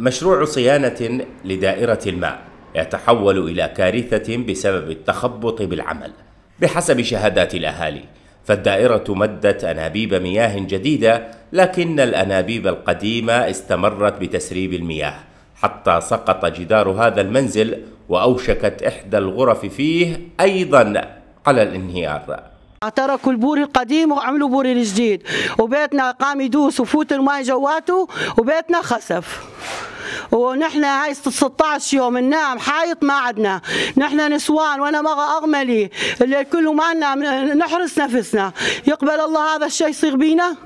مشروع صيانة لدائرة الماء يتحول إلى كارثة بسبب التخبط بالعمل بحسب شهادات الأهالي فالدائرة مدت أنابيب مياه جديدة لكن الأنابيب القديمة استمرت بتسريب المياه حتى سقط جدار هذا المنزل وأوشكت إحدى الغرف فيه أيضا على الانهيار تركوا البوري القديم وعملوا بوري جديد وبيتنا قام يدوس وفوت الماء جواته وبيتنا خسف ونحن هاي 16 يوم ننام حايط ما عدنا نحن نسوان وانا ما اغملي اللي كله معنا نحرس نفسنا يقبل الله هذا الشيء يصير بينا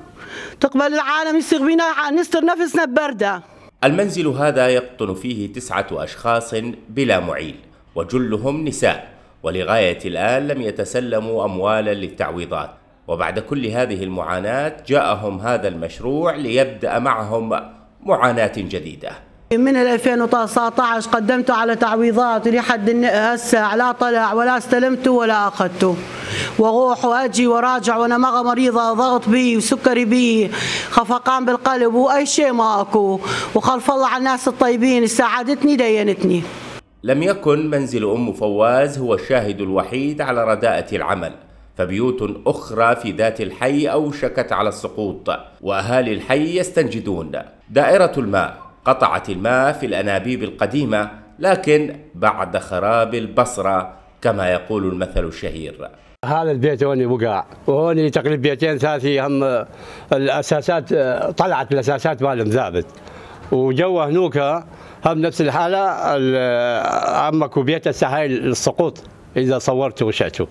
تقبل العالم يصير بينا نستر نفسنا ببرده المنزل هذا يقطن فيه تسعة أشخاص بلا معيل وجلهم نساء ولغاية الآن لم يتسلموا أموالا للتعويضات وبعد كل هذه المعاناة جاءهم هذا المشروع ليبدأ معهم معاناة جديدة من 2019 قدمت على تعويضات لحد هسه لا طلع ولا استلمت ولا اخذت واروح واجي وراجع وانا مغى مريضه ضغط بي وسكري بي خفقان بالقلب واي شيء ما اكو وخلف الله على الناس الطيبين ساعدتني دينتني لم يكن منزل أم فواز هو الشاهد الوحيد على رداءة العمل فبيوت أخرى في ذات الحي أوشكت على السقوط وأهالي الحي يستنجدون دائرة الماء قطعت الماء في الأنابيب القديمة لكن بعد خراب البصرة كما يقول المثل الشهير هذا البيت هوني وقع وهوني تقريبا بيتين ثلاثة هم الأساسات طلعت الأساسات مالهم ثابت وجوه نوكا هم نفس الحالة عمك وبيته سهل للسقوط إذا صورته وشعته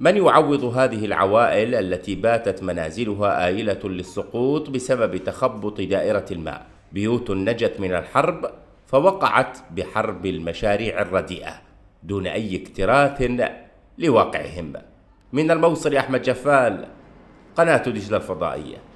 من يعوض هذه العوائل التي باتت منازلها آيلة للسقوط بسبب تخبط دائرة الماء بيوت نجت من الحرب فوقعت بحرب المشاريع الرديئة دون أي اكتراث لواقعهم من الموصل أحمد جفال قناة دجلة الفضائية